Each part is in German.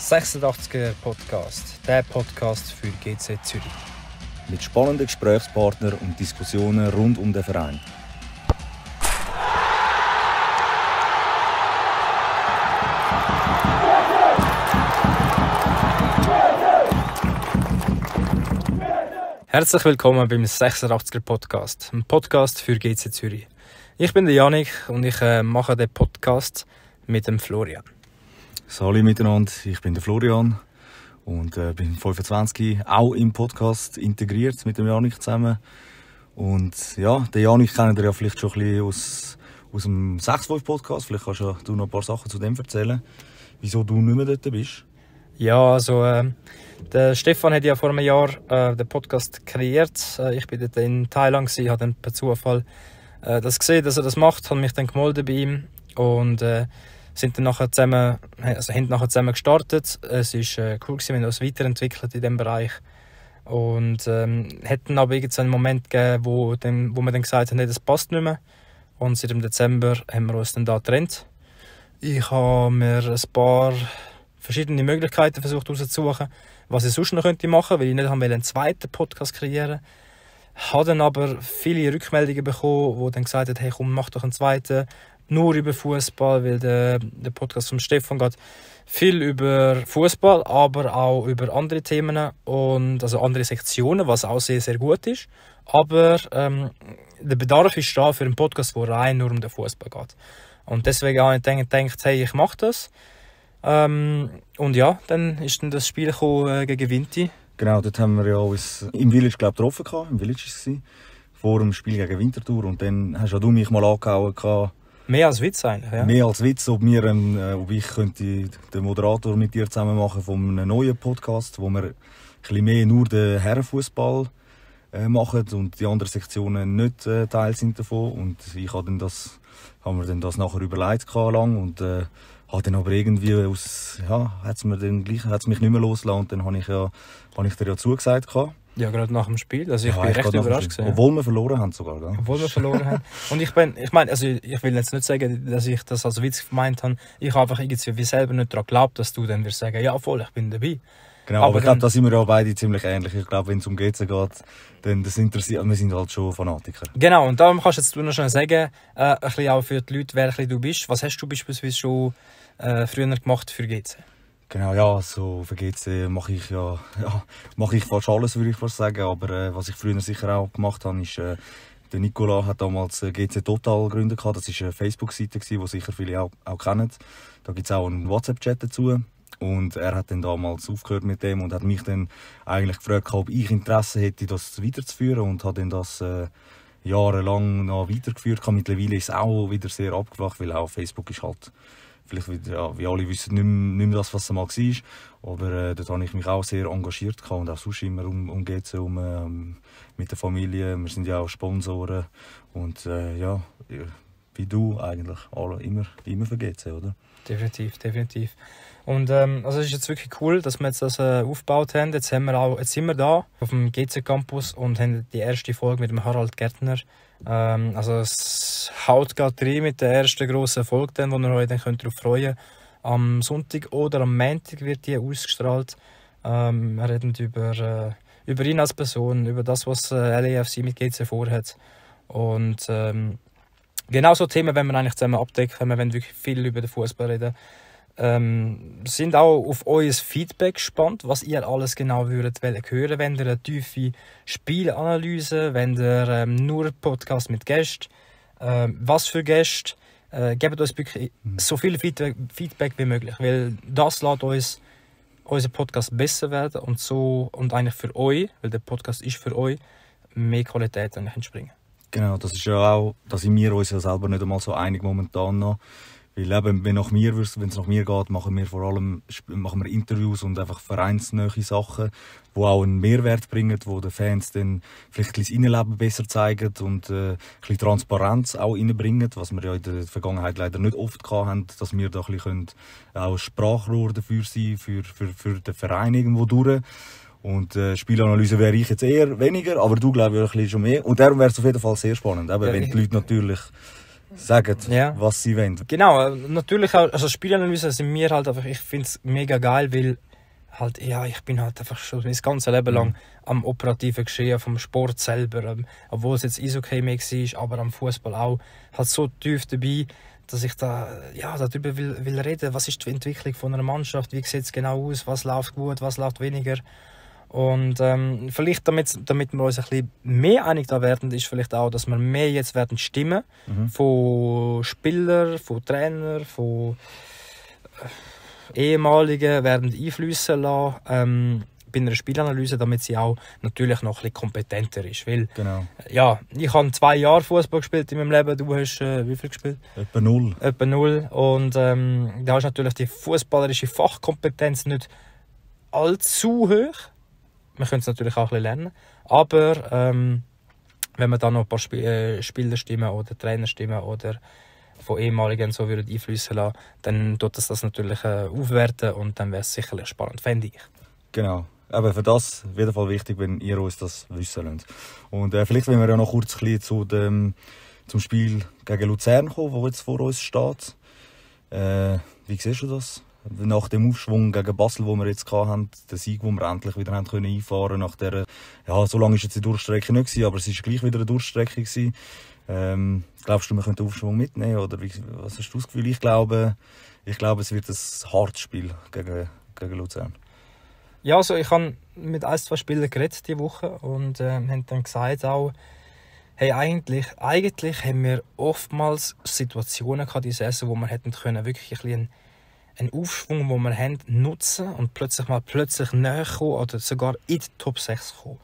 86er Podcast, der Podcast für GC Zürich. Mit spannenden Gesprächspartnern und Diskussionen rund um den Verein. Herzlich willkommen beim 86er Podcast, einem Podcast für GC Zürich. Ich bin der Janik und ich äh, mache den Podcast mit dem Florian. Hallo miteinander, ich bin der Florian und äh, bin 25, auch im Podcast integriert mit dem Janik zusammen. Und ja, den Janik kennt ihr ja vielleicht schon ein bisschen aus, aus dem 6 podcast Vielleicht kannst ja du noch ein paar Sachen zu dem erzählen, wieso du nicht mehr dort bist. Ja, also äh, der Stefan hat ja vor einem Jahr äh, den Podcast kreiert. Äh, ich bin dort in Thailand gewesen, habe dann per Zufall äh, das gesehen, dass er das macht, habe mich dann gemeldet bei ihm und äh, sind dann nachher zusammen, also haben nachher zusammen gestartet. Es war äh, cool gewesen, wir haben uns weiterentwickelt in diesem Bereich und ähm, hätten aber einen Moment gegeben, wo, dem, wo wir dann gesagt haben, das passt nicht mehr. Und seit dem Dezember haben wir uns dann da getrennt. Ich habe mir ein paar verschiedene Möglichkeiten versucht herauszusuchen, was ich sonst noch machen könnte weil ich nicht einen zweiten Podcast kreieren wollte. Ich habe dann aber viele Rückmeldungen bekommen, die dann gesagt haben, hey komm, mach doch einen zweiten, nur über Fußball, weil der, der Podcast von Stefan geht viel über Fußball, aber auch über andere Themen und also andere Sektionen, was auch sehr, sehr gut ist. Aber ähm, der Bedarf ist da für einen Podcast, der rein nur um den Fußball geht. Und deswegen habe ich gedacht, hey, ich mache das. Ähm, und ja, dann ist dann das Spiel gekommen, äh, gegen Vinti. Genau, dort haben wir ja uns im Village glaub, getroffen, im Village war es, vor dem Spiel gegen Winterthur. Und dann hast ja du mich mal angehauen, gehabt, Mehr als Witz eigentlich, ja. Mehr als Witz, ob, wir, äh, ob ich könnte den Moderator mit dir zusammen machen von einem neuen Podcast, wo wir ein mehr nur den Herrenfußball äh, machen und die anderen Sektionen nicht äh, Teil sind davon. Und ich habe das, haben wir dann das nachher überlegt lang und äh, habe dann aber irgendwie aus, ja, hat's mir dann gleich, hat's mich nicht mehr losgelassen und dann habe ich ja, habe ich dir ja zugesagt gehabt. Ja, gerade nach dem Spiel. Also ich ja, bin ich recht überrascht gewesen. Obwohl wir verloren haben sogar, gell? Obwohl wir verloren haben. Und ich bin, ich meine, also ich will jetzt nicht sagen, dass ich das als Witz gemeint habe. Ich habe einfach irgendwie selber nicht daran geglaubt, dass du dann wirst sagen, ja voll, ich bin dabei. Genau, aber, aber ich glaube, da sind wir ja beide ziemlich ähnlich. Ich glaube, wenn es um GC geht, dann das interessiert, wir sind halt schon Fanatiker. Genau, und darum kannst jetzt du jetzt noch schnell sagen, äh, ein bisschen auch für die Leute, wer du bist. Was hast du beispielsweise schon äh, früher gemacht für GC? Genau, ja, so für GC mache ich ja, ja mache ich fast alles, würde ich fast sagen. Aber äh, was ich früher sicher auch gemacht habe, ist, äh, der Nicola hat damals äh, GC Total gegründet. Das ist eine Facebook-Seite, die sicher viele auch, auch kennen. Da gibt es auch einen WhatsApp-Chat dazu. Und er hat dann damals aufgehört mit dem und hat mich dann eigentlich gefragt, ob ich Interesse hätte, das weiterzuführen und hat dann das äh, jahrelang noch weitergeführt. Mittlerweile ist es auch wieder sehr abgewacht, weil auch Facebook ist halt vielleicht wieder, ja, wie alle wissen, nicht mehr, nicht mehr das, was es mal war. Aber äh, dort habe ich mich auch sehr engagiert gehabt und auch sonst immer um, um GC um, ähm, mit der Familie. Wir sind ja auch Sponsoren und äh, ja, wie du eigentlich, alle, immer, immer für GC, oder? Definitiv, definitiv. Und ähm, also es ist jetzt wirklich cool, dass wir jetzt das äh, aufgebaut haben. Jetzt, haben wir auch, jetzt sind wir da auf dem GC Campus und haben die erste Folge mit dem Harald Gärtner ähm, also es haut gerade rein mit dem ersten grossen Erfolg, den ihr euch dann könnt darauf freuen könnt. Am Sonntag oder am Montag wird die ausgestrahlt. Ähm, wir reden über, äh, über ihn als Person, über das, was äh, LAFC mit GC vorhat. Und ähm, genau so Themen wenn wir eigentlich zusammen abdecken, wenn wir wirklich viel über den Fußball reden. Ähm, sind auch auf euer Feedback gespannt, was ihr alles genau würdet hören wenn ihr eine tiefe Spielanalyse, wenn ihr ähm, nur Podcast mit Gästen, ähm, was für Gäste, äh, gebt uns wirklich mhm. so viel Feedback, Feedback wie möglich, weil das lässt uns unseren Podcast besser werden und so und eigentlich für euch, weil der Podcast ist für euch, mehr Qualität entspringen. Genau, das ist ja auch, da sind wir uns ja selber nicht einmal so einig momentan noch weil eben, wenn es mir, wenn's nach mir geht, machen wir vor allem machen wir Interviews und einfach vereinsnähe Sachen, die auch einen Mehrwert bringen, wo den Fans dann vielleicht ein bisschen das Innenleben besser zeigen und äh, ein bisschen Transparenz auch reinbringen, was wir ja in der Vergangenheit leider nicht oft hatten, dass wir da ein bisschen können, auch Sprachrohr dafür sein für, für, für den Verein irgendwo durch. Und äh, Spielanalyse wäre ich jetzt eher weniger, aber du glaube ich ein bisschen schon mehr. Und darum wäre es auf jeden Fall sehr spannend, eben, wenn die Leute natürlich sagen, ja. was sie wollen. Genau, äh, natürlich auch, also Spielanalyse sind mir halt einfach, ich finde es mega geil, weil halt, ja, ich bin halt einfach schon mein ganzes Leben mhm. lang mhm. am operativen Geschehen, vom Sport selber, ähm, obwohl es jetzt Eishockey mehr war, aber am Fußball auch, halt so tief dabei, dass ich da, ja, darüber will, will reden, was ist die Entwicklung von einer Mannschaft, wie sieht es genau aus, was läuft gut, was läuft weniger und ähm, vielleicht, damit, damit wir uns ein bisschen mehr einig da werden, ist vielleicht auch, dass wir mehr jetzt werden stimmen mhm. von Spielern, von Trainern, von äh, ehemaligen werden einflüssen lassen. Ähm, bei einer Spielanalyse, damit sie auch natürlich noch ein bisschen kompetenter ist. Weil, genau. Äh, ja, ich habe zwei Jahre Fußball gespielt in meinem Leben, du hast äh, wie viel gespielt? Etwa null. Etwa null. Und ähm, da hast natürlich die fußballerische Fachkompetenz nicht allzu hoch, man könnte es natürlich auch ein bisschen lernen. Aber ähm, wenn man dann noch ein paar Sp äh, Spielerstimmen oder Trainerstimmen oder von ehemaligen so würden einflüssen lassen, dann tut das das natürlich äh, aufwerten und dann wäre es sicherlich spannend, fände ich. Genau. Aber für das auf jeden Fall wichtig, wenn ihr uns das wissen lasst. Und äh, vielleicht wollen wir ja noch kurz ein zu dem, zum Spiel gegen Luzern kommen, wo jetzt vor uns steht. Äh, wie siehst du das? nach dem Aufschwung gegen Basel, wo wir jetzt hatten, den Sieg, den wir endlich wieder haben können einfahren nach der, ja, so lange war jetzt die Durchstrecke nicht gewesen, aber es war gleich wieder eine Durchstrecke gewesen. Ähm, glaubst du, wir können den Aufschwung mitnehmen oder wie, was hast du das Gefühl? Ich glaube, ich glaube, es wird ein hartes Spiel gegen, gegen Luzern. Ja, also ich habe mit ein, zwei Spielern geredet diese Woche und äh, haben dann gesagt auch, hey, eigentlich, eigentlich haben wir oftmals Situationen gehabt, diese Saison, wo wir hätten können wirklich ein bisschen einen Aufschwung, den wir haben, nutzen und plötzlich mal plötzlich näher kommen oder sogar in die Top 6 kommen.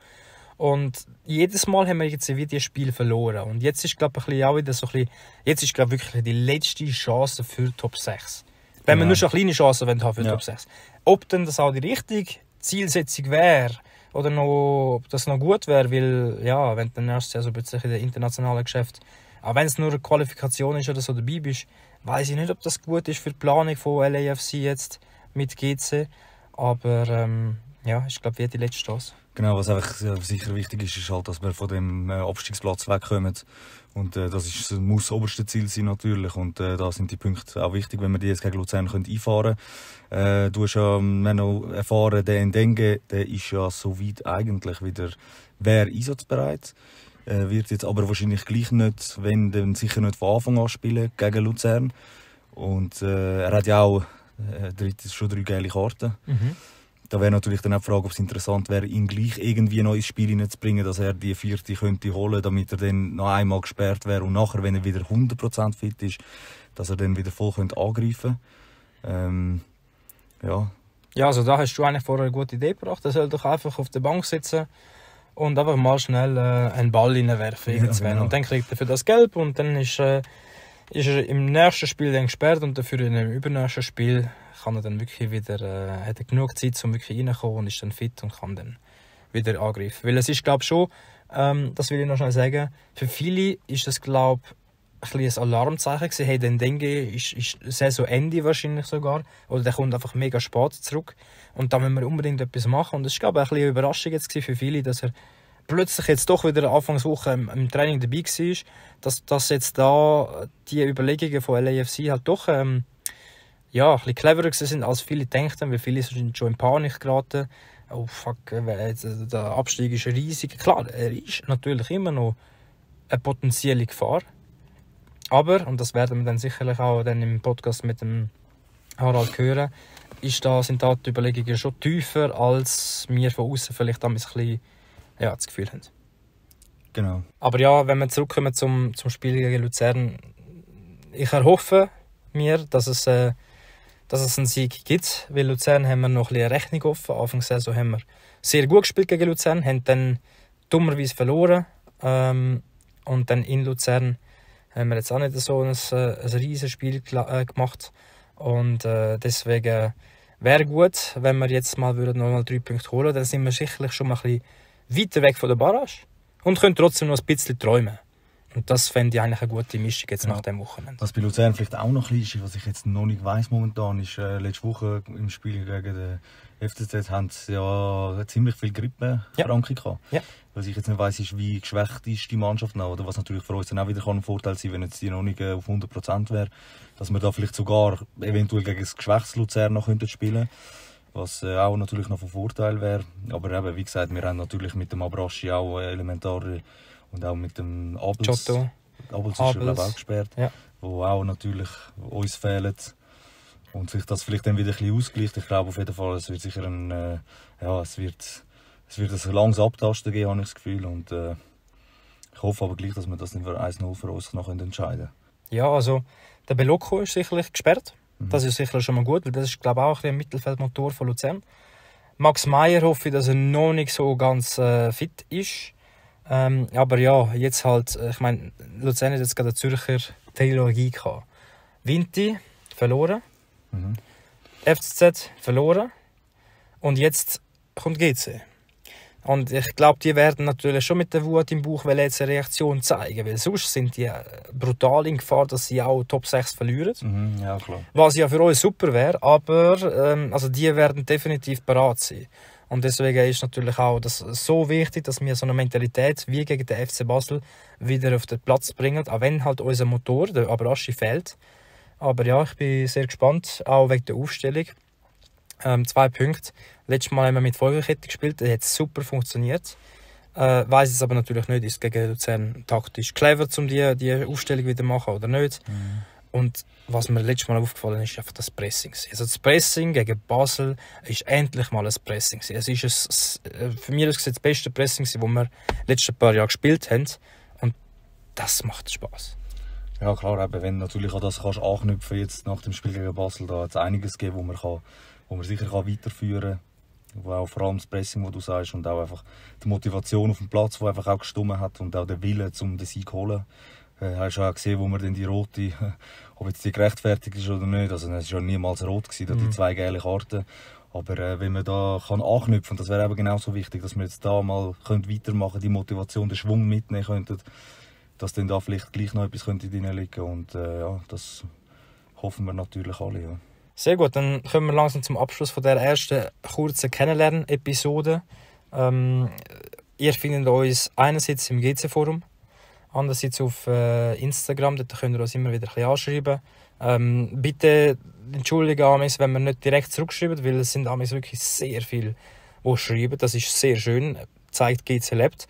Und jedes Mal haben wir jetzt wieder dieses Spiel verloren. Und jetzt ist, glaube ich, auch wieder so ein bisschen, jetzt ist, glaube ich, wirklich die letzte Chance für Top 6. Wenn wir nur schon kleine Chancen haben für ja. Top 6. Ob denn das auch die richtige Zielsetzung wäre, oder noch, ob das noch gut wäre, weil, ja, wenn du dann erst ja so plötzlich in den internationalen Geschäft, auch wenn es nur eine Qualifikation ist oder so dabei bist, weiß ich nicht, ob das gut ist für die Planung von LAFC jetzt mit GC. Aber ähm, ja, ich glaube, wie die letzte Chance. Genau, was einfach äh, sicher wichtig ist, ist halt, dass wir von dem äh, Abstiegsplatz wegkommen. Und äh, das ist, muss das oberste Ziel sein natürlich. Und äh, da sind die Punkte auch wichtig, wenn wir die jetzt gegen Luzern können einfahren können. Äh, du hast ja ähm, noch erfahren, der Ndenge, der ist ja soweit eigentlich wieder, wäre einsatzbereit. Äh, wird jetzt aber wahrscheinlich gleich nicht, wenn dann sicher nicht von Anfang an spielen gegen Luzern. Und äh, er hat ja auch äh, drei, schon drei geile Karten. Mhm. Da wäre natürlich dann auch die Frage, ob es interessant wäre, ihn gleich irgendwie noch ins Spiel hineinzubringen, dass er die vierte könnte holen, damit er dann noch einmal gesperrt wäre und nachher, wenn er wieder 100% fit ist, dass er dann wieder voll könnte angreifen könnte. Ähm, ja. ja, also da hast du eigentlich vorher eine gute Idee gebracht. Er soll doch einfach auf der Bank sitzen und einfach mal schnell äh, einen Ball reinwerfen. Ja, genau. Und dann kriegt er für das Gelb und dann ist, äh, ist er im nächsten Spiel dann gesperrt und dafür in dem übernächsten Spiel kann er dann wirklich wieder, äh, hat er genug Zeit, um wirklich reinzukommen und ist dann fit und kann dann wieder angreifen. Weil es ist, glaube ich, schon, ähm, das will ich noch schnell sagen, für viele ist es, glaube ich, ein, ein Alarmzeichen gewesen. Hey, den denke ist, ist Saisonende wahrscheinlich sogar. Oder der kommt einfach mega spät zurück. Und da müssen wir unbedingt etwas machen. Und es war, glaube ein eine Überraschung jetzt für viele, dass er plötzlich jetzt doch wieder Anfangswoche im, im Training dabei war. Dass, dass jetzt da die Überlegungen von LAFC halt doch ähm, ja, ein bisschen cleverer sind, als viele denken, weil viele sind schon in Panik geraten. Oh fuck, äh, äh, der Abstieg ist riesig. Klar, er ist natürlich immer noch eine potenzielle Gefahr. Aber, und das werden wir dann sicherlich auch dann im Podcast mit dem Harald hören, ist da, sind da die Überlegungen schon tiefer, als wir von außen vielleicht ein bisschen ja, das Gefühl haben. Genau. Aber ja, wenn wir zurückkommen zum, zum Spiel gegen Luzern, ich erhoffe mir, dass es, äh, dass es einen Sieg gibt, weil Luzern haben wir noch ein bisschen Rechnung offen. Anfang der Saison haben wir sehr gut gespielt gegen Luzern, haben dann dummerweise verloren ähm, und dann in Luzern haben wir jetzt auch nicht so ein, äh, ein riesiges Spiel äh, gemacht. Und äh, deswegen wäre gut, wenn wir jetzt mal nochmal drei Punkte holen würden. Dann sind wir sicherlich schon mal ein bisschen weiter weg von der Barrage und können trotzdem noch ein bisschen träumen. Und das fände ich eigentlich eine gute Mischung jetzt ja. nach dem Wochenende. Was bei Luzern vielleicht auch noch ein bisschen ist, was ich jetzt noch nicht weiß momentan, ist, äh, letzte Woche im Spiel gegen den FCZ haben sie ja ziemlich viel Grippekrankheit ja. gehabt. Ja. Was ich jetzt nicht weiß, ist, wie geschwächt ist die Mannschaft noch, oder? Was natürlich für uns dann auch wieder ein Vorteil sein kann, wenn jetzt die noch nicht äh, auf 100% wäre. Dass wir da vielleicht sogar eventuell gegen das geschwächtes Luzern noch spielen könnten was äh, auch natürlich noch von Vorteil wäre. Aber eben, wie gesagt, wir haben natürlich mit dem Abraschi auch äh, elementare und auch mit dem Abels. Giotto. Abels, ist glaube auch gesperrt. Ja. Wo auch natürlich uns fehlt. Und sich das vielleicht dann wieder ein bisschen ausgleicht. Ich glaube auf jeden Fall, es wird sicher ein, äh, ja, es wird, es wird ein langes Abtasten geben, habe ich das Gefühl. Und äh, ich hoffe aber gleich, dass wir das nicht für 1-0 für uns noch entscheiden können. Ja, also der Belocco ist sicherlich gesperrt. Mhm. Das ist sicher schon mal gut, weil das ist glaube ich auch ein Mittelfeldmotor von Luzern. Max Meyer hoffe ich, dass er noch nicht so ganz äh, fit ist. Ähm, aber ja, jetzt halt, äh, ich meine, Luzern hat jetzt gerade eine Zürcher Trilogie gehabt. Vinti verloren, mhm. FCZ verloren und jetzt kommt GC. Und ich glaube, die werden natürlich schon mit der Wut im Bauch jetzt eine Reaktion zeigen, weil sonst sind die äh, brutal in Gefahr, dass sie auch Top 6 verlieren. Mhm, ja, klar. Was ja für euch super wäre, aber ähm, also die werden definitiv bereit sein. Und deswegen ist natürlich auch das so wichtig, dass wir so eine Mentalität wie gegen den FC Basel wieder auf den Platz bringen, auch wenn halt unser Motor, der Abraschi, fehlt. Aber ja, ich bin sehr gespannt, auch wegen der Aufstellung. Ähm, zwei Punkte. Letztes Mal haben wir mit Folgekette gespielt, das hat super funktioniert. Äh, Weiß es aber natürlich nicht, ist gegen Luzern taktisch clever, um diese die Aufstellung wieder zu machen oder nicht. Mhm. Und was mir letztes Mal aufgefallen ist, ist einfach das Pressing. Also das Pressing gegen Basel ist endlich mal ein Pressing. Es ist ein, äh, für mich ist das beste Pressing, das wir in den letzten paar Jahren gespielt haben. Und das macht Spaß. Ja klar, eben, wenn natürlich auch das kannst anknüpfen jetzt nach dem Spiel gegen Basel, da hat es einiges gegeben, wo man, kann, wo man sicher kann weiterführen kann. auch vor allem das Pressing, das du sagst, und auch einfach die Motivation auf dem Platz, die einfach auch gestummen hat und auch der Wille, um den Sieg zu holen. Äh, du hast auch gesehen, wo man dann die rote, ob jetzt die gerechtfertigt ist oder nicht, also es war ja niemals rot, gewesen, mhm. die zwei gelben Karten. Aber äh, wenn man da kann anknüpfen kann, das wäre eben genauso wichtig, dass wir jetzt da mal können weitermachen die Motivation, den Schwung mitnehmen könnten, dass dann da vielleicht gleich noch etwas könnte drin liegen Und äh, ja, das hoffen wir natürlich alle. Ja. Sehr gut, dann kommen wir langsam zum Abschluss von der ersten kurzen Kennenlernen-Episode. Ähm, ihr findet uns einerseits im GC-Forum, andererseits auf äh, Instagram, dort könnt ihr uns immer wieder ein bisschen anschreiben. Ähm, bitte entschuldigen Amis, wenn wir nicht direkt zurückschreiben, weil es sind Amis wirklich sehr viel, die schreiben. Das ist sehr schön, zeigt, GC lebt.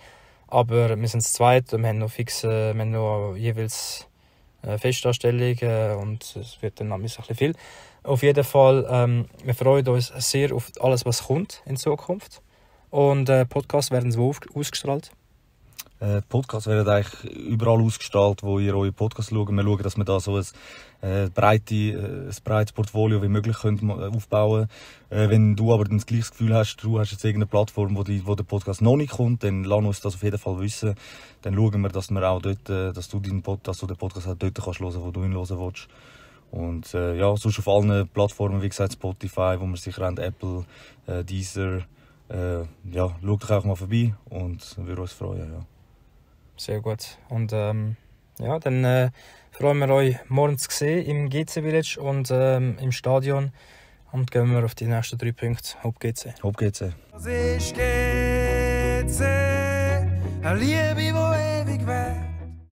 Aber wir sind zu zweit und wir haben noch fixe, äh, wir haben noch jeweils äh, äh und es wird dann Amis ein bisschen viel. Auf jeden Fall, ähm, wir freuen uns sehr auf alles, was kommt in Zukunft. Und äh, Podcasts werden so ausgestrahlt. Äh, Podcasts werden eigentlich überall ausgestrahlt, wo ihr eure Podcasts schaut. Wir schauen, dass wir da so ein, äh, breite, äh, ein breites Portfolio wie möglich könnt äh, aufbauen können. Äh, wenn du aber dann das gleiche Gefühl hast, du hast jetzt irgendeine Plattform, wo, die, wo der Podcast noch nicht kommt, dann lass uns das auf jeden Fall wissen. Dann schauen wir, dass wir auch dort, äh, dass du, deinen Pod, dass du den Podcast auch dort kannst hören, wo du ihn hören willst. Und äh, ja, sonst auf allen Plattformen, wie gesagt Spotify, wo wir sicher haben, Apple, Deezer, ja, schau doch auch mal vorbei und wir würden uns freuen. Ja. Sehr gut. Und ähm, ja, dann äh, freuen wir euch morgen zu sehen im GC Village und ähm, im Stadion. Und gehen wir auf die nächsten drei Punkte. Hopp GC. Hopp GC. Das ist GC. Liebe